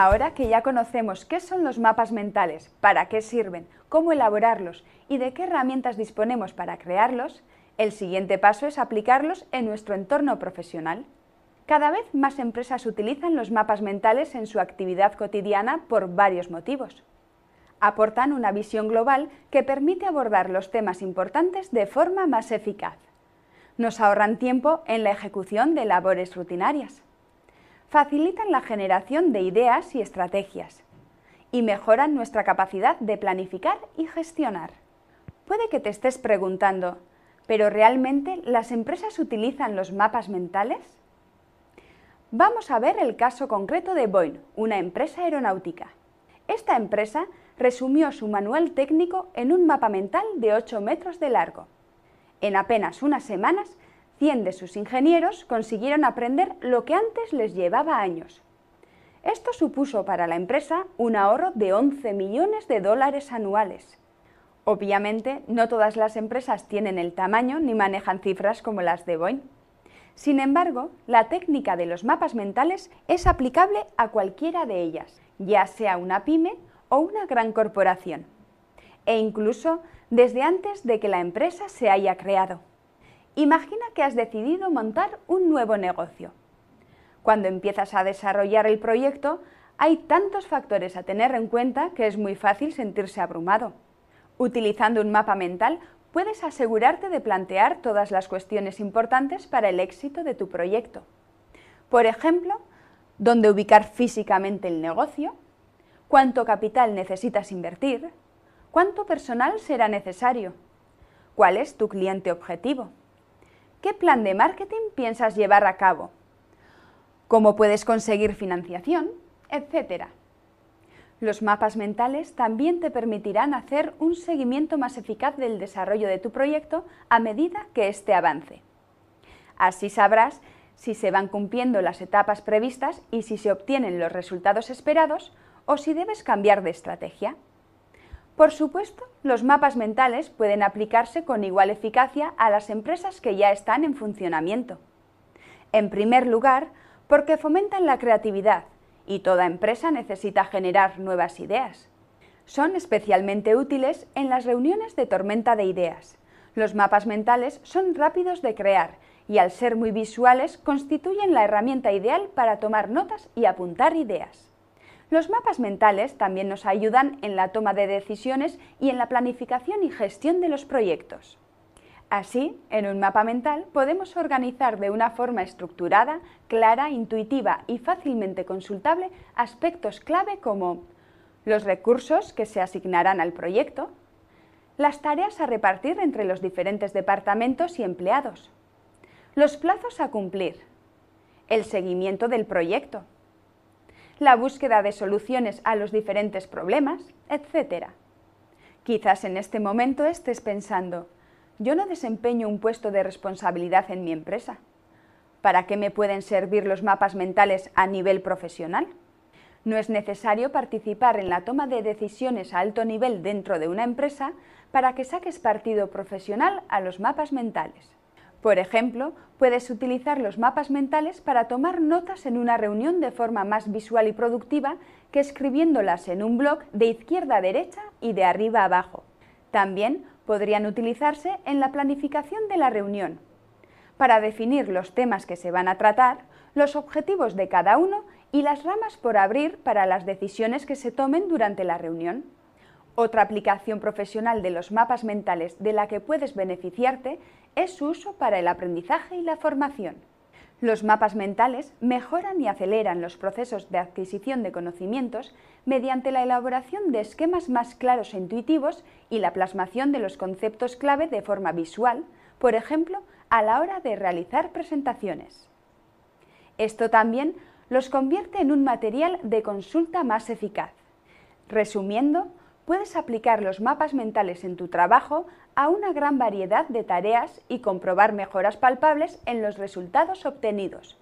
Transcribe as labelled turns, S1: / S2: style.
S1: Ahora que ya conocemos qué son los mapas mentales, para qué sirven, cómo elaborarlos y de qué herramientas disponemos para crearlos, el siguiente paso es aplicarlos en nuestro entorno profesional. Cada vez más empresas utilizan los mapas mentales en su actividad cotidiana por varios motivos. Aportan una visión global que permite abordar los temas importantes de forma más eficaz. Nos ahorran tiempo en la ejecución de labores rutinarias facilitan la generación de ideas y estrategias y mejoran nuestra capacidad de planificar y gestionar. Puede que te estés preguntando, ¿pero realmente las empresas utilizan los mapas mentales? Vamos a ver el caso concreto de Boeing, una empresa aeronáutica. Esta empresa resumió su manual técnico en un mapa mental de 8 metros de largo. En apenas unas semanas 100 de sus ingenieros consiguieron aprender lo que antes les llevaba años. Esto supuso para la empresa un ahorro de 11 millones de dólares anuales. Obviamente, no todas las empresas tienen el tamaño ni manejan cifras como las de Boeing. Sin embargo, la técnica de los mapas mentales es aplicable a cualquiera de ellas, ya sea una pyme o una gran corporación, e incluso desde antes de que la empresa se haya creado. Imagina que has decidido montar un nuevo negocio. Cuando empiezas a desarrollar el proyecto, hay tantos factores a tener en cuenta que es muy fácil sentirse abrumado. Utilizando un mapa mental, puedes asegurarte de plantear todas las cuestiones importantes para el éxito de tu proyecto. Por ejemplo, dónde ubicar físicamente el negocio, cuánto capital necesitas invertir, cuánto personal será necesario, cuál es tu cliente objetivo. ¿Qué plan de marketing piensas llevar a cabo? ¿Cómo puedes conseguir financiación? Etcétera. Los mapas mentales también te permitirán hacer un seguimiento más eficaz del desarrollo de tu proyecto a medida que éste avance. Así sabrás si se van cumpliendo las etapas previstas y si se obtienen los resultados esperados o si debes cambiar de estrategia. Por supuesto, los mapas mentales pueden aplicarse con igual eficacia a las empresas que ya están en funcionamiento. En primer lugar, porque fomentan la creatividad y toda empresa necesita generar nuevas ideas. Son especialmente útiles en las reuniones de tormenta de ideas. Los mapas mentales son rápidos de crear y al ser muy visuales constituyen la herramienta ideal para tomar notas y apuntar ideas. Los mapas mentales también nos ayudan en la toma de decisiones y en la planificación y gestión de los proyectos. Así, en un mapa mental podemos organizar de una forma estructurada, clara, intuitiva y fácilmente consultable aspectos clave como los recursos que se asignarán al proyecto, las tareas a repartir entre los diferentes departamentos y empleados, los plazos a cumplir, el seguimiento del proyecto, la búsqueda de soluciones a los diferentes problemas, etc. Quizás en este momento estés pensando, yo no desempeño un puesto de responsabilidad en mi empresa. ¿Para qué me pueden servir los mapas mentales a nivel profesional? No es necesario participar en la toma de decisiones a alto nivel dentro de una empresa para que saques partido profesional a los mapas mentales. Por ejemplo, puedes utilizar los mapas mentales para tomar notas en una reunión de forma más visual y productiva que escribiéndolas en un blog de izquierda a derecha y de arriba a abajo. También podrían utilizarse en la planificación de la reunión. Para definir los temas que se van a tratar, los objetivos de cada uno y las ramas por abrir para las decisiones que se tomen durante la reunión. Otra aplicación profesional de los mapas mentales de la que puedes beneficiarte es su uso para el aprendizaje y la formación. Los mapas mentales mejoran y aceleran los procesos de adquisición de conocimientos mediante la elaboración de esquemas más claros e intuitivos y la plasmación de los conceptos clave de forma visual, por ejemplo, a la hora de realizar presentaciones. Esto también los convierte en un material de consulta más eficaz. Resumiendo, puedes aplicar los mapas mentales en tu trabajo a una gran variedad de tareas y comprobar mejoras palpables en los resultados obtenidos.